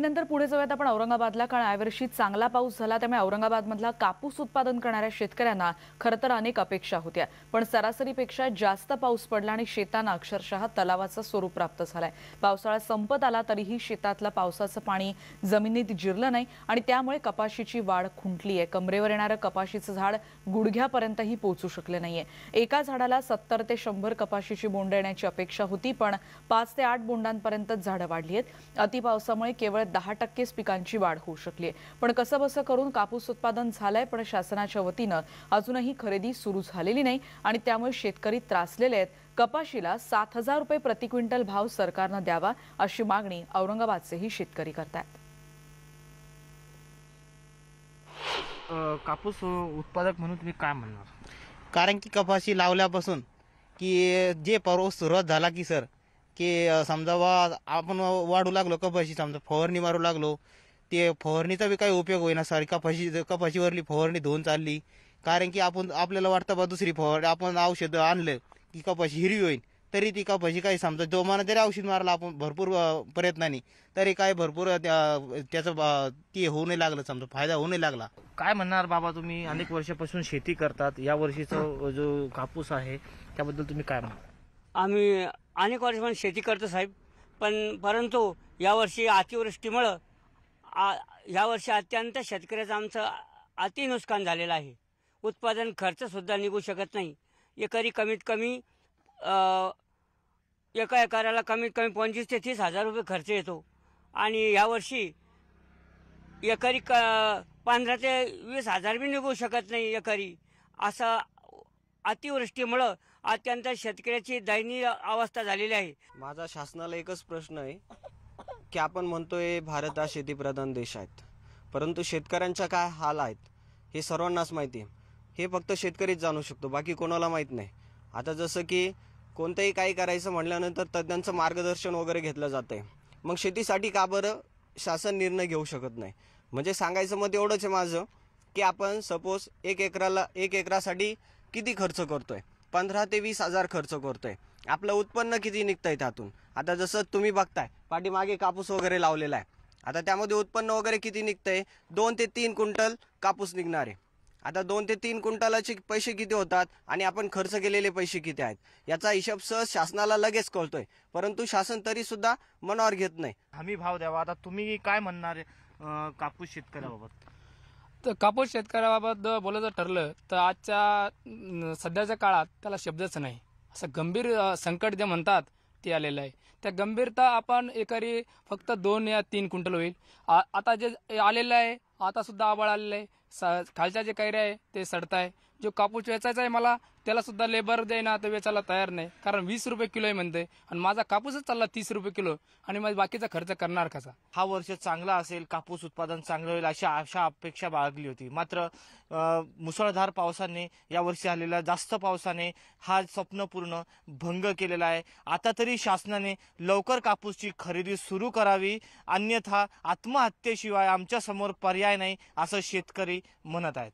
नंतर पुढे जाऊयात आपण औरंगाबादला कारण यावर्षी चांगला पाऊस झाला त्यामुळे औरंगाबादमधला कापूस उत्पादन करणाऱ्या शेतकऱ्यांना खरं तर अनेक अपेक्षा होत्या पण सरासरीपेक्षा जास्त पाऊस पडला आणि शेतांना अक्षरशः तलावाचं स्वरूप प्राप्त झालंय पावसाळा संपत आला तरीही शेतातलं पावसाचं पाणी जमिनीत जिरलं नाही आणि त्यामुळे कपाशीची वाढ खुंटली आहे कमरेवर येणारं कपाशीचं झाड गुडघ्यापर्यंतही पोहोचू शकले नाहीये एका झाडाला सत्तर ते शंभर कपाशीची बोंड येण्याची अपेक्षा होती पण पाच ते आठ बोंडांपर्यंतच झाडं वाढली आहेत अतिपावसामुळे केवळ त्यामुळे दहा टक्केच पिकांची वाढ होऊ शकली आहे पण कसं बसं करून कापूस उत्पादन झालंय पण शासनाच्या वतीनं अजूनही खरेदी सुरू झालेली नाही आणि त्यामुळे शेतकरी त्रासलेले आहेत कपाशीला सात हजार रुपये प्रति क्विंटल भाव सरकारनं द्यावा अशी मागणी औरंगाबादचेही शेतकरी करतात कापूस उत्पादक म्हणून तुम्ही काय म्हणणार कारण की कपाशी लावल्यापासून की जे पाऊस सुरुवात झाला की सर की समजा वा आपण वाढू लागलो कपाशी समजा फवारणी मारू लागलो ते फवारणीचा बी काही उपयोग होईना सॉरी कपाशी कपाशीवरली फवारणी धुवून चालली कारण की आपण आपल्याला वाटतं बा दुसरी फवारणी आपण औषध आणलं की कपाशी हिरवी होईल तरी ती कपाशी काही समजा जोमानं जरी औषध मारला आपण भरपूर प्रयत्नाने तरी काय भरपूर त्याचं ते होऊ नाही लागलं समजा फायदा होऊ नाही लागला काय म्हणणार बाबा तुम्ही अनेक वर्षापासून शेती करतात या वर्षीचा जो कापूस आहे त्याबद्दल तुम्ही काय म्हणणार आम्ही अनेक पण शेती करतो साहेब पण परंतु यावर्षी अतिवृष्टीमुळं यावर्षी अत्यंत शेतकऱ्याचं आमचं अति नुकसान झालेलं आहे उत्पादन खर्चसुद्धा निघू शकत नाही एकरी कमीत कमी एका एकराला कमीत कमी पंचवीस ते तीस हजार रुपये खर्च येतो आणि यावर्षी एकरी क पंधरा ते वीस हजार बी निघू शकत नाही एकरी असं अतिवृष्टीमुळं अत्यंत शेतकऱ्याची दयनीय अवस्था झालेली आहे माझा शासनाला एकच प्रश्न आहे की आपण म्हणतोय भारत हा शेतीप्रधान देश आहेत परंतु शेतकऱ्यांच्या काय हाल आहेत हे सर्वांनाच माहिती आहे हे फक्त शेतकरीच जाणू शकतो बाकी कोणाला माहीत नाही आता जसं की कोणतंही काही करायचं म्हटल्यानंतर तज्ज्ञांचं मार्गदर्शन वगैरे घेतलं जातं आहे मग शेतीसाठी का बरं शासन निर्णय घेऊ शकत नाही म्हणजे सांगायचं मत एवढंच आहे माझं की आपण सपोज एक एकराला एक एकरासाठी किती खर्च करतोय पंधरा ते वीस हजार खर्च करतोय आपलं उत्पन्न किती निघतंय त्यातून आता जसं तुम्ही बघताय पाठीमागे कापूस वगैरे लावलेला आहे आता त्यामध्ये उत्पन्न वगैरे किती निघतंय दोन ते तीन क्विंटल कापूस निघणार आहे आता दोन ते तीन क्विंटलाचे पैसे किती होतात आणि आपण खर्च केलेले पैसे किती आहेत याचा हिशोब सहज शासनाला लगेच कळतोय परंतु शासन तरी सुद्धा मनावर घेत नाही हमी भाव द्यावा आता तुम्ही काय म्हणणार कापूस शेतकऱ्याबाबत तर कापूस शेतकऱ्याबाबत बोलायचं ठरलं तर आजच्या सध्याच्या काळात त्याला शब्दच नाही असं गंभीर संकट जे म्हणतात ते आलेलं आहे त्या गंभीरता आपण एकरी फक्त दोन या तीन क्विंटल होईल आता जे आलेलं आहे आता सुद्धा आबाळ आलेलं आहे सा खालच्या जे कैरे आहे ते सडताय जो कापूस वेचायचा आहे मला त्याला सुद्धा लेबर देईना तर वेचायला तयार नाही कारण वीस रुपये किलो आहे म्हणते आणि माझा कापूसच चालला तीस रुपये किलो आणि माझा बाकीचा खर्च करणार कसा हा वर्ष चांगला असेल कापूस उत्पादन चांगलं होईल अशा अशा अपेक्षा बाळगली होती मात्र मुसळधार पावसाने या वर्षी आलेल्या जास्त पावसाने हा स्वप्न पूर्ण भंग केलेला आहे आता तरी शासनाने लवकर कापूसची खरेदी सुरू करावी अन्यथा आत्महत्येशिवाय आमच्यासमोर पर्याय नाही असं शेतकरी म्हणत आहेत